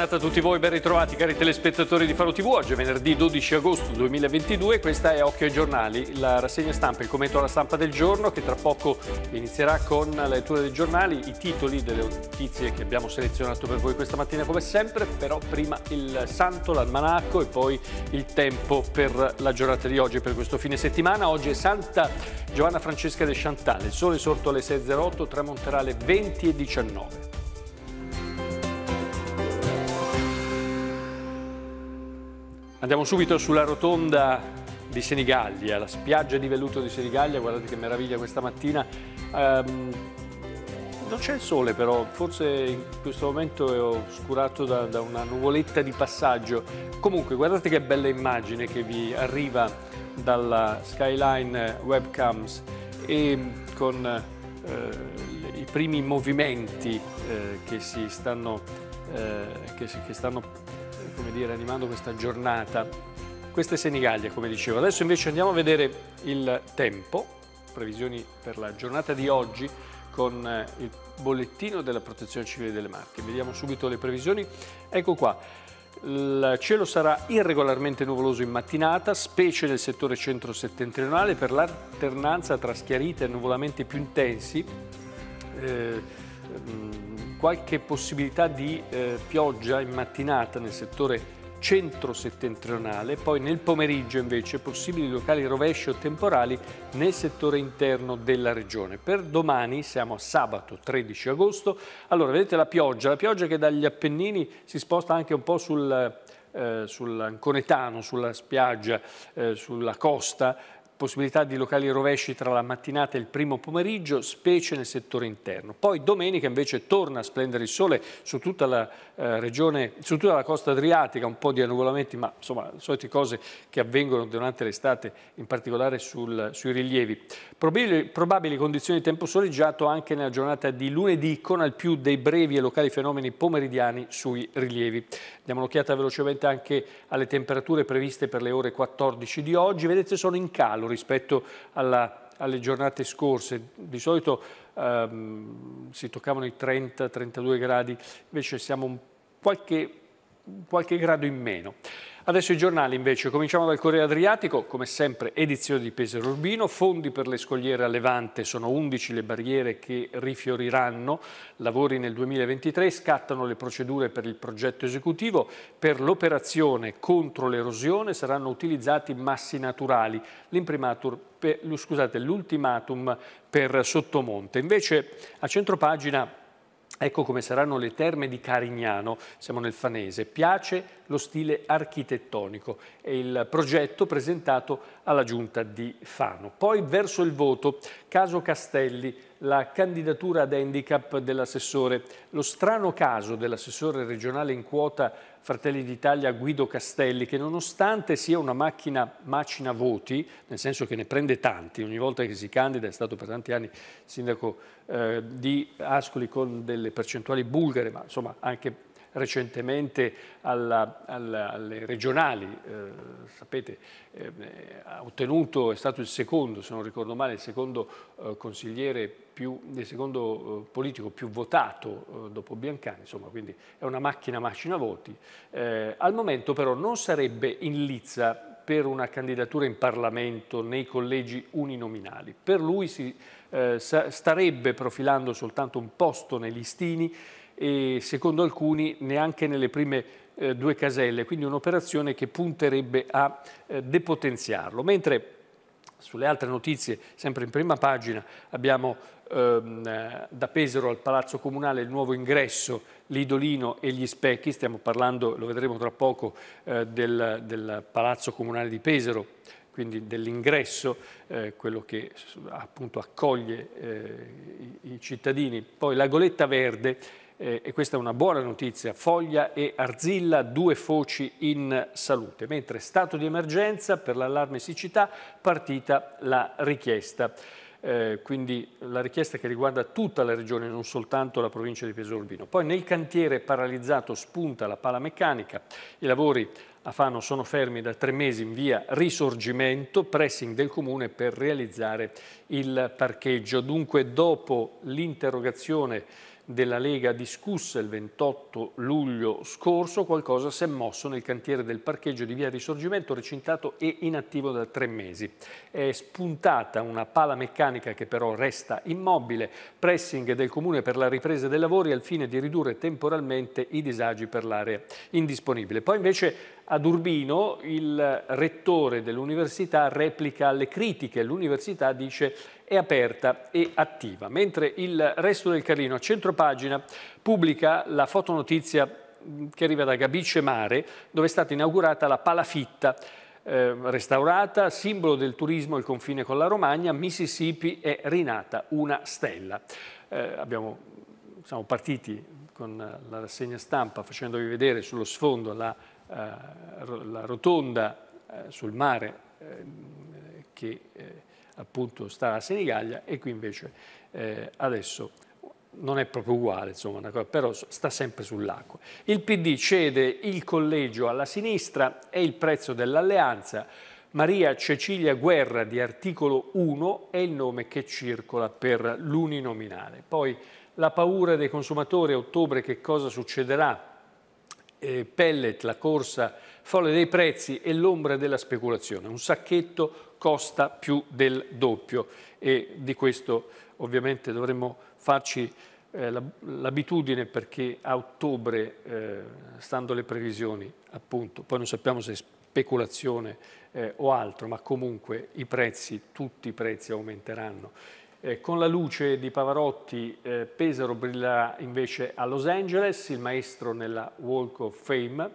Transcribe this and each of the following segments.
giornata a tutti voi, ben ritrovati cari telespettatori di Faro TV. Oggi è venerdì 12 agosto 2022, questa è Occhio ai giornali, la rassegna stampa, il commento alla stampa del giorno che tra poco inizierà con la lettura dei giornali, i titoli delle notizie che abbiamo selezionato per voi questa mattina come sempre, però prima il santo, l'almanacco e poi il tempo per la giornata di oggi, per questo fine settimana. Oggi è Santa Giovanna Francesca de Chantal, il sole sorto alle 6.08, tramonterà alle 20.19. Andiamo subito sulla rotonda di Senigallia, la spiaggia di velluto di Senigallia, guardate che meraviglia questa mattina. Um, non c'è il sole però, forse in questo momento è oscurato da, da, una nuvoletta di passaggio. Comunque guardate che bella immagine che vi arriva dalla Skyline Webcams e con eh, i primi movimenti eh, che si stanno eh, che, che, stanno come dire, animando questa giornata, Questa è Senigallia, come dicevo. Adesso invece andiamo a vedere il tempo, previsioni per la giornata di oggi con eh, il bollettino della protezione civile delle Marche. Vediamo subito le previsioni. Ecco qua. Il cielo sarà irregolarmente nuvoloso in mattinata, specie nel settore centro-settentrionale, per l'alternanza tra schiarite e nuvolamenti più intensi. Eh, mm, qualche possibilità di eh, pioggia in mattinata nel settore centro-settentrionale, poi nel pomeriggio invece possibili locali rovesci o temporali nel settore interno della regione. Per domani siamo a sabato 13 agosto, allora vedete la pioggia, la pioggia che dagli Appennini si sposta anche un po' sul eh, sull'Anconetano, sulla spiaggia, eh, sulla costa, possibilità di locali rovesci tra la mattinata e il primo pomeriggio, specie nel settore interno. Poi domenica invece torna a splendere il sole su tutta la eh, regione, su tutta la costa adriatica, un po' di annuvolamenti, ma insomma le solite cose che avvengono durante l'estate, in particolare sul, sui rilievi. Probabili, probabili condizioni di tempo soleggiato anche nella giornata di lunedì, con al più dei brevi e locali fenomeni pomeridiani sui rilievi. Diamo un'occhiata velocemente anche alle temperature previste per le ore 14 di oggi. Vedete sono in calo rispetto alla, alle giornate scorse. Di solito ehm, si toccavano i 30-32 gradi, invece siamo qualche, qualche grado in meno. Adesso i giornali invece, cominciamo dal Corriere Adriatico, come sempre edizione di Pesaro Urbino, fondi per le scogliere a Levante, sono 11 le barriere che rifioriranno, lavori nel 2023, scattano le procedure per il progetto esecutivo, per l'operazione contro l'erosione saranno utilizzati massi naturali, l'ultimatum per, per Sottomonte. Invece a centropagina Ecco come saranno le terme di Carignano, siamo nel Fanese. Piace lo stile architettonico, e il progetto presentato alla giunta di Fano. Poi verso il voto, caso Castelli, la candidatura ad handicap dell'assessore. Lo strano caso dell'assessore regionale in quota Fratelli d'Italia Guido Castelli, che nonostante sia una macchina macina voti, nel senso che ne prende tanti, ogni volta che si candida è stato per tanti anni sindaco eh, di Ascoli con delle percentuali bulgare, ma insomma anche recentemente alla, alla, alle regionali, eh, sapete, eh, ha ottenuto, è stato il secondo, se non ricordo male, il secondo eh, consigliere più, il secondo eh, politico più votato eh, dopo Biancani, insomma, quindi è una macchina macina voti. Eh, al momento però non sarebbe in lizza per una candidatura in Parlamento nei collegi uninominali. Per lui si starebbe profilando soltanto un posto nei listini e secondo alcuni neanche nelle prime eh, due caselle, quindi un'operazione che punterebbe a eh, depotenziarlo. Mentre sulle altre notizie, sempre in prima pagina, abbiamo ehm, eh, da Pesaro al Palazzo Comunale il nuovo ingresso l'Idolino e gli Specchi, stiamo parlando, lo vedremo tra poco, eh, del, del Palazzo Comunale di Pesaro, quindi dell'ingresso, eh, quello che appunto accoglie eh, i, i cittadini. Poi la Goletta Verde eh, e questa è una buona notizia, Foglia e Arzilla, due foci in salute, mentre stato di emergenza per l'allarme siccità, partita la richiesta. Eh, quindi la richiesta che riguarda tutta la regione, non soltanto la provincia di Pesorbino. Poi nel cantiere paralizzato spunta la pala meccanica, i lavori a Fano sono fermi da tre mesi in via risorgimento, pressing del comune per realizzare il parcheggio. Dunque dopo l'interrogazione della Lega discusse il 28 luglio scorso, qualcosa si è mosso nel cantiere del parcheggio di via Risorgimento, recintato e inattivo da tre mesi. È spuntata una pala meccanica che però resta immobile, pressing del Comune per la ripresa dei lavori al fine di ridurre temporalmente i disagi per l'area indisponibile. Poi invece ad Urbino il rettore dell'università replica le critiche, l'università dice è aperta e attiva, mentre il resto del Carlino a centropagina pubblica la fotonotizia mm, che arriva da Gabice Mare dove è stata inaugurata la palafitta eh, restaurata, simbolo del turismo il confine con la Romagna, Mississippi è rinata una stella. Eh, abbiamo, siamo partiti con la rassegna stampa facendovi vedere sullo sfondo la eh, la rotonda eh, sul mare eh, che appunto sta a Senigallia e qui invece adesso non è proprio uguale, insomma, cosa, però sta sempre sull'acqua. Il PD cede il collegio alla sinistra e il prezzo dell'alleanza. Maria Cecilia Guerra di articolo 1 è il nome che circola per l'uninominale. Poi la paura dei consumatori a ottobre che cosa succederà? eh, pellet, la corsa folle dei prezzi e l'ombra della speculazione. Un sacchetto costa più del doppio e di questo ovviamente dovremmo farci eh, l'abitudine perché a ottobre, eh, stando alle previsioni, appunto, poi non sappiamo se speculazione eh, o altro, ma comunque i prezzi, tutti i prezzi aumenteranno eh, con la luce di Pavarotti eh, Pesaro brillerà invece a Los Angeles, il maestro nella Walk of Fame,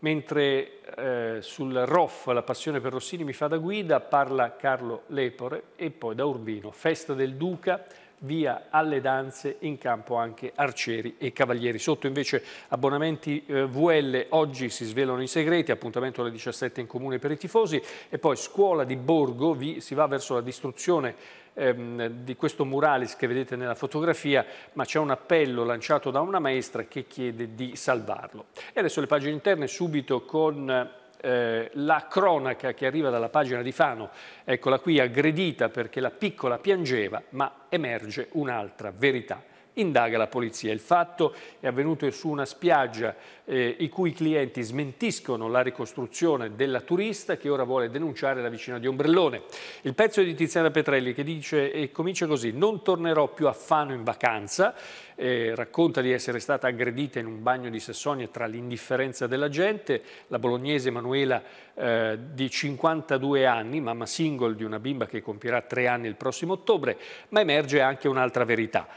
mentre eh, sul ROF, La passione per Rossini mi fa da guida parla Carlo Lepore e poi da Urbino, Festa del Duca, via alle danze, in campo anche arcieri e cavalieri. Sotto invece abbonamenti eh, VL, oggi si svelano i segreti, appuntamento alle 17 in comune per i tifosi e poi scuola di Borgo, vi, si va verso la distruzione ehm, di questo muralis che vedete nella fotografia, ma c'è un appello lanciato da una maestra che chiede di salvarlo. E adesso le pagine interne subito con eh, la cronaca che arriva dalla pagina di Fano, eccola qui aggredita perché la piccola piangeva, ma emerge un'altra verità indaga la polizia. Il fatto è avvenuto su una spiaggia eh, i cui clienti smentiscono la ricostruzione della turista che ora vuole denunciare la vicina di Ombrellone. Il pezzo è di Tiziana Petrelli che dice e comincia così «Non tornerò più a Fano in vacanza». Eh, racconta di essere stata aggredita in un bagno di Sassonia tra l'indifferenza della gente. La bolognese Emanuela eh, di 52 anni, mamma single di una bimba che compirà tre anni il prossimo ottobre, ma emerge anche un'altra verità.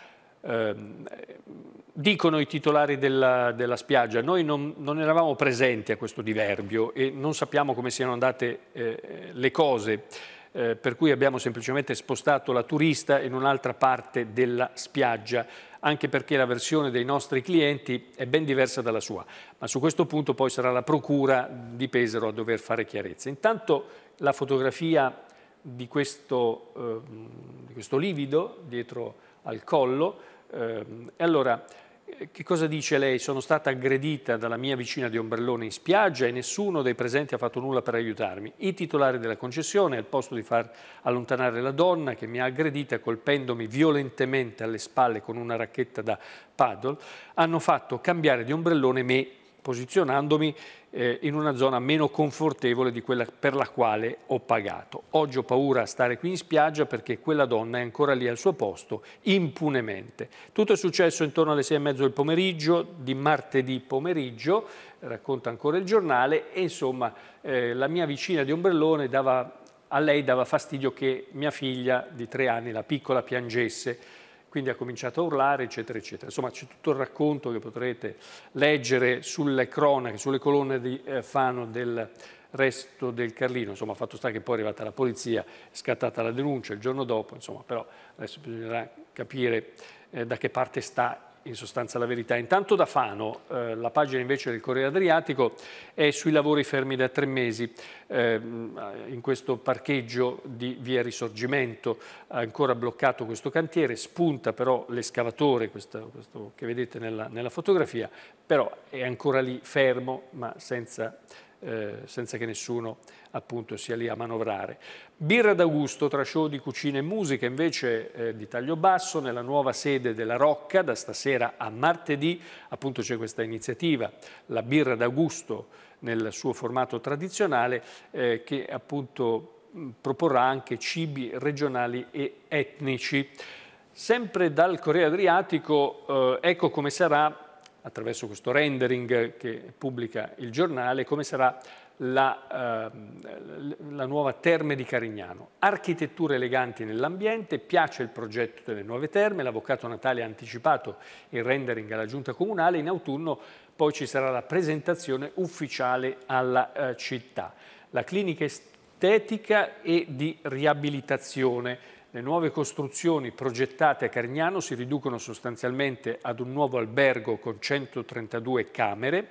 Ehm, dicono i titolari della, della spiaggia, noi non, non, eravamo presenti a questo diverbio e non sappiamo come siano andate eh, le cose, eh, per cui abbiamo semplicemente spostato la turista in un'altra parte della spiaggia, anche perché la versione dei nostri clienti è ben diversa dalla sua. Ma su questo punto poi sarà la procura di Pesaro a dover fare chiarezza. Intanto la fotografia di questo, eh, di questo livido dietro al collo. Ehm, e allora, eh, che cosa dice lei? Sono stata aggredita dalla mia vicina di ombrellone in spiaggia e nessuno dei presenti ha fatto nulla per aiutarmi. I titolari della concessione, al posto di far allontanare la donna che mi ha aggredita colpendomi violentemente alle spalle con una racchetta da paddle, hanno fatto cambiare di ombrellone me posizionandomi eh, in una zona meno confortevole di quella per la quale ho pagato. Oggi ho paura a stare qui in spiaggia perché quella donna è ancora lì al suo posto, impunemente. Tutto è successo intorno alle sei e mezzo del pomeriggio, di martedì pomeriggio, racconta ancora il giornale, e insomma eh, la mia vicina di ombrellone dava, a lei dava fastidio che mia figlia di tre anni, la piccola, piangesse quindi ha cominciato a urlare, eccetera, eccetera. Insomma, c'è tutto il racconto che potrete leggere sulle cronache, sulle colonne di eh, Fano del resto del Carlino. Insomma, fatto sta che poi è arrivata la polizia, è scattata la denuncia il giorno dopo, insomma, però adesso bisognerà capire eh, da che parte sta in sostanza la verità. Intanto da Fano, eh, la pagina invece del Corriere Adriatico è sui lavori fermi da tre mesi eh, in questo parcheggio di Via Risorgimento, ancora bloccato questo cantiere, spunta però l'escavatore, questo, questo, che vedete nella, nella fotografia, però è ancora lì fermo ma senza eh, senza che nessuno appunto sia lì a manovrare. Birra d'agusto tra show di cucina e musica invece eh, di taglio basso nella nuova sede della Rocca da stasera a martedì appunto c'è questa iniziativa, la birra d'agusto nel suo formato tradizionale eh, che appunto proporrà anche cibi regionali e etnici. Sempre dal Corea Adriatico eh, ecco come sarà attraverso questo rendering che pubblica il giornale, come sarà la, eh, la nuova Terme di Carignano. Architetture eleganti nell'ambiente, piace il progetto delle nuove terme, l'avvocato Natale ha anticipato il rendering alla giunta comunale, in autunno poi ci sarà la presentazione ufficiale alla eh, città. La clinica estetica e di riabilitazione le nuove costruzioni progettate a Cargnano si riducono sostanzialmente ad un nuovo albergo con 132 camere,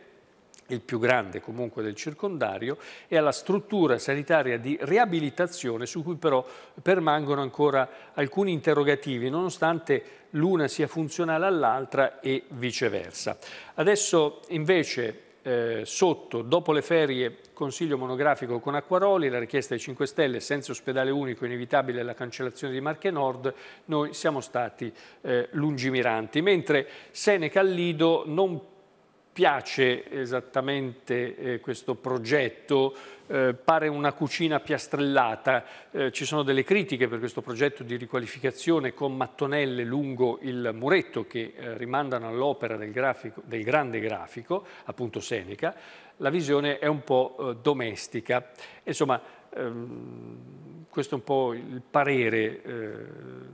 il più grande comunque del circondario, e alla struttura sanitaria di riabilitazione su cui però permangono ancora alcuni interrogativi, nonostante l'una sia funzionale all'altra e viceversa. Adesso invece eh, sotto, dopo le ferie, consiglio monografico con Acquaroli, la richiesta dei 5 Stelle, senza ospedale unico, inevitabile la cancellazione di Marche Nord, noi siamo stati eh, lungimiranti. Mentre Seneca Lido non piace esattamente eh, questo progetto, eh, pare una cucina piastrellata, eh, ci sono delle critiche per questo progetto di riqualificazione con mattonelle lungo il muretto che eh, rimandano all'opera del, del, grande grafico, appunto Seneca, la visione è un po' eh, domestica, insomma ehm, questo è un po' il parere eh,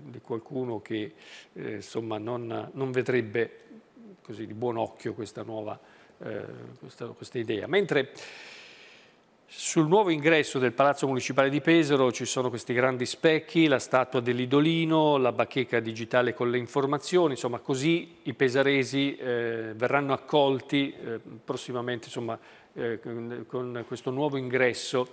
di qualcuno che insomma, non, non vedrebbe così di buon occhio questa nuova eh, questa, questa idea. Mentre sul nuovo ingresso del Palazzo Municipale di Pesaro ci sono questi grandi specchi, la statua dell'Idolino, la bacheca digitale con le informazioni, insomma così i pesaresi eh, verranno accolti eh, prossimamente insomma, eh, con questo nuovo ingresso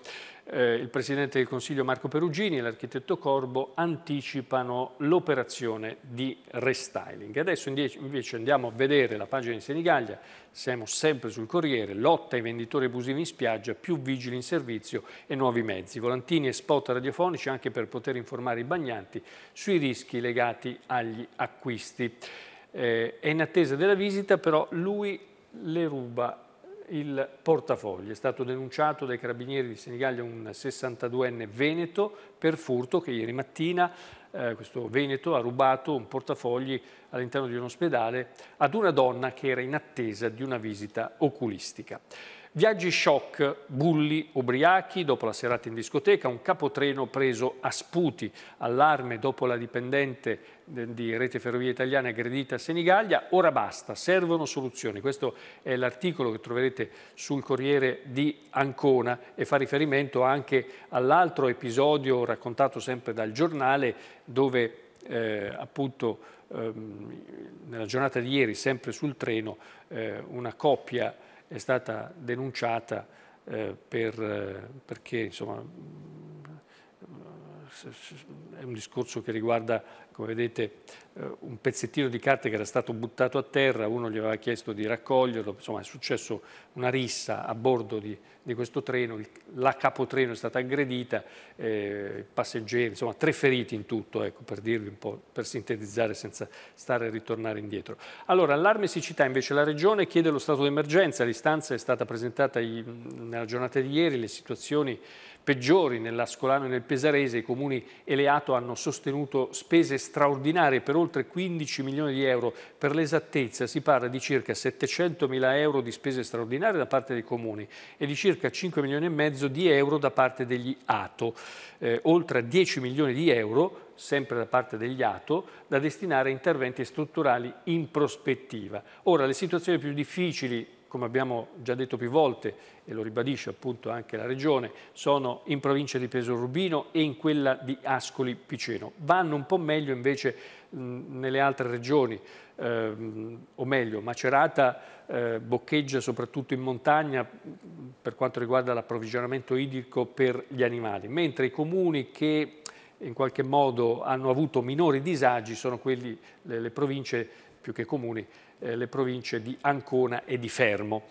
eh, il Presidente del Consiglio Marco Perugini e l'architetto Corbo anticipano l'operazione di restyling. Adesso invece andiamo a vedere la pagina di Senigallia, siamo sempre sul Corriere, lotta ai venditori abusivi in spiaggia, più vigili in servizio e nuovi mezzi, volantini e spot radiofonici anche per poter informare i bagnanti sui rischi legati agli acquisti. Eh, è in attesa della visita però lui le ruba il portafoglio. È stato denunciato dai carabinieri di Senigallia un 62enne veneto per furto che ieri mattina eh, questo veneto ha rubato un portafogli all'interno di un ospedale ad una donna che era in attesa di una visita oculistica. Viaggi shock, bulli, ubriachi dopo la serata in discoteca, un capotreno preso a sputi, allarme dopo la dipendente eh, di Rete Ferrovie Italiane aggredita a Senigallia, ora basta, servono soluzioni. Questo è l'articolo che troverete sul Corriere di Ancona e fa riferimento anche all'altro episodio raccontato sempre dal giornale dove eh, appunto ehm, nella giornata di ieri, sempre sul treno, eh, una coppia è stata denunciata eh, per, eh, perché insomma, è un discorso che riguarda, come vedete, eh, un pezzettino di carte che era stato buttato a terra, uno gli aveva chiesto di raccoglierlo, insomma è successo una rissa a bordo di, di questo treno, la capotreno è stata aggredita, eh, passeggeri, insomma tre feriti in tutto, ecco, per dirvi un po', per sintetizzare senza stare a ritornare indietro. Allora, allarme siccità invece la Regione chiede lo stato d'emergenza, l'istanza è stata presentata nella giornata di ieri, le situazioni peggiori nell'Ascolano e nel Pesarese, i comuni Comuni e le ATO hanno sostenuto spese straordinarie per oltre 15 milioni di euro. Per l'esattezza si parla di circa 700 mila euro di spese straordinarie da parte dei Comuni e di circa 5 milioni e mezzo di euro da parte degli ATO. Eh, oltre 10 milioni di euro sempre da parte degli ATO, da destinare a interventi strutturali in prospettiva. Ora, le situazioni più difficili come abbiamo già detto più volte, e lo ribadisce appunto anche la Regione, sono in provincia di Pesorubino e in quella di Ascoli Piceno. Vanno un po' meglio invece nelle altre regioni, ehm, o meglio, Macerata eh, boccheggia soprattutto in montagna per quanto riguarda l'approvvigionamento idrico per gli animali, mentre i comuni che in qualche modo hanno avuto minori disagi sono quelli, le, le province più che comuni, eh, le province di Ancona e di Fermo.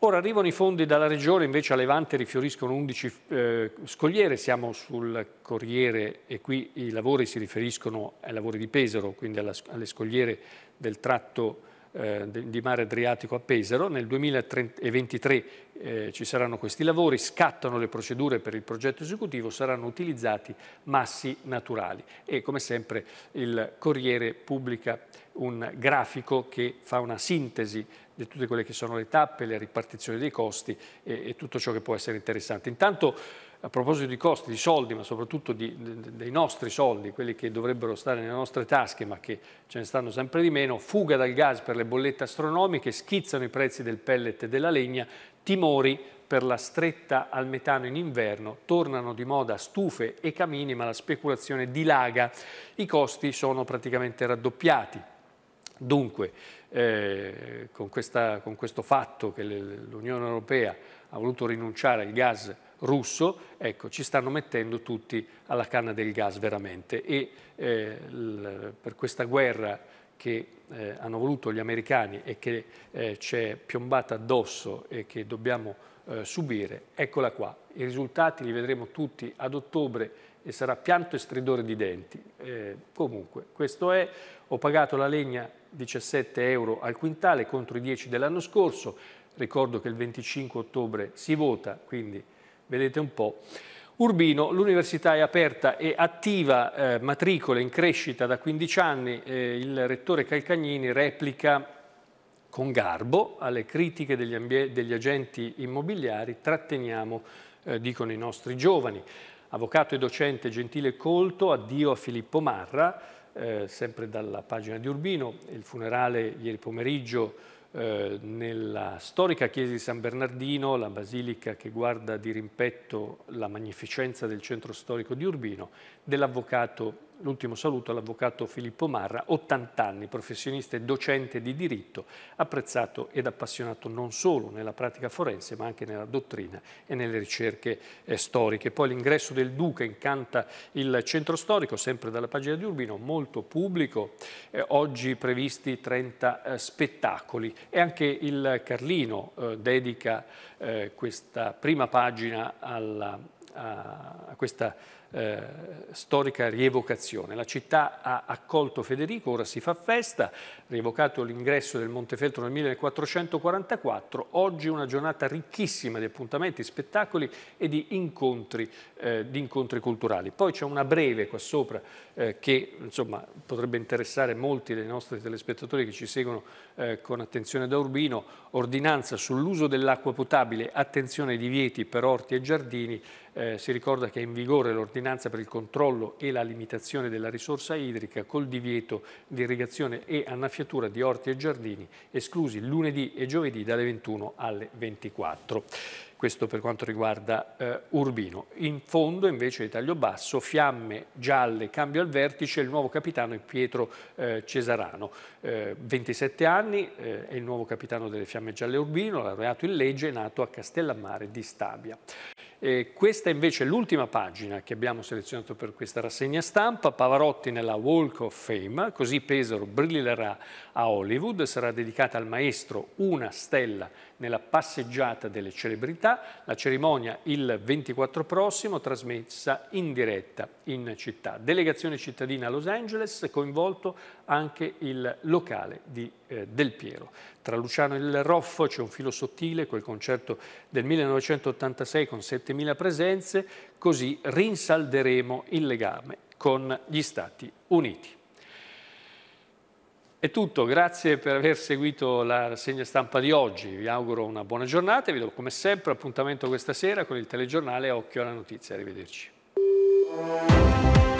Ora arrivano i fondi dalla Regione, invece a Levante rifioriscono 11 eh, scogliere, siamo sul Corriere e qui i lavori si riferiscono ai lavori di Pesaro, quindi alla, alle scogliere del tratto eh, di mare Adriatico a Pesaro. Nel 2023 eh, ci saranno questi lavori, scattano le procedure per il progetto esecutivo, saranno utilizzati massi naturali e come sempre il Corriere pubblica un grafico che fa una sintesi di tutte quelle che sono le tappe, le ripartizioni dei costi e, e tutto ciò che può essere interessante. Intanto a proposito di costi, di soldi, ma soprattutto di, de, dei nostri soldi, quelli che dovrebbero stare nelle nostre tasche, ma che ce ne stanno sempre di meno, fuga dal gas per le bollette astronomiche, schizzano i prezzi del pellet e della legna, timori per la stretta al metano in inverno, tornano di moda stufe e camini, ma la speculazione dilaga, i costi sono praticamente raddoppiati. Dunque, eh, con, questa, con questo fatto che l'Unione Europea ha voluto rinunciare al gas russo, ecco, ci stanno mettendo tutti alla canna del gas veramente e eh, per questa guerra che eh, hanno voluto gli americani e che eh, è piombata addosso e che dobbiamo eh, subire, eccola qua. I risultati li vedremo tutti ad ottobre e sarà pianto e stridore di denti. Eh, comunque, questo è, ho pagato la legna 17 euro al quintale contro i 10 dell'anno scorso. Ricordo che il 25 ottobre si vota, quindi vedete un po'. Urbino, l'università è aperta e attiva, eh, matricole in crescita da 15 anni, eh, il rettore Calcagnini replica con garbo alle critiche degli, degli agenti immobiliari, tratteniamo, eh, dicono i nostri giovani. Avvocato e docente Gentile Colto, addio a Filippo Marra, eh, sempre dalla pagina di Urbino, il funerale ieri pomeriggio eh, nella storica chiesa di San Bernardino, la basilica che guarda di rimpetto la magnificenza del centro storico di Urbino, dell'avvocato l'ultimo saluto all'avvocato Filippo Marra, 80 anni, professionista e docente di diritto, apprezzato ed appassionato non solo nella pratica forense ma anche nella dottrina e nelle ricerche eh, storiche. Poi l'ingresso del Duca incanta il centro storico, sempre dalla pagina di Urbino, molto pubblico, eh, oggi previsti 30 eh, spettacoli e anche il Carlino eh, dedica eh, questa prima pagina alla a questa eh, storica rievocazione. La città ha accolto Federico, ora si fa festa, rievocato l'ingresso del Montefeltro nel 1444, oggi una giornata ricchissima di appuntamenti, spettacoli e di incontri, eh, di incontri culturali. Poi c'è una breve qua sopra eh, che insomma, potrebbe interessare molti dei nostri telespettatori che ci seguono eh, con attenzione da Urbino, ordinanza sull'uso dell'acqua potabile, attenzione ai divieti per orti e giardini, eh, si ricorda che è in vigore l'ordinanza per il controllo e la limitazione della risorsa idrica col divieto di irrigazione e annaffiatura di orti e giardini, esclusi lunedì e giovedì dalle 21 alle 24. Questo per quanto riguarda eh, Urbino. In fondo invece di taglio basso, fiamme gialle, cambio al vertice, il nuovo capitano è Pietro eh, Cesarano. Eh, 27 anni, eh, è il nuovo capitano delle fiamme gialle Urbino, laureato in legge, nato a Castellammare di Stabia. Eh, questa invece è l'ultima pagina che abbiamo selezionato per questa rassegna stampa, Pavarotti nella Walk of Fame, così Pesaro brillerà a Hollywood, sarà dedicata al maestro una stella nella passeggiata delle celebrità, la cerimonia il 24 prossimo trasmessa in diretta in città. Delegazione cittadina a Los Angeles, coinvolto anche il locale di eh, Del Piero. Tra Luciano e il Roffo c'è un filo sottile, quel concerto del 1986 con 7.000 presenze, così rinsalderemo il legame con gli Stati Uniti. È tutto, grazie per aver seguito la rassegna stampa di oggi, vi auguro una buona giornata e vi do come sempre appuntamento questa sera con il telegiornale Occhio alla Notizia, arrivederci.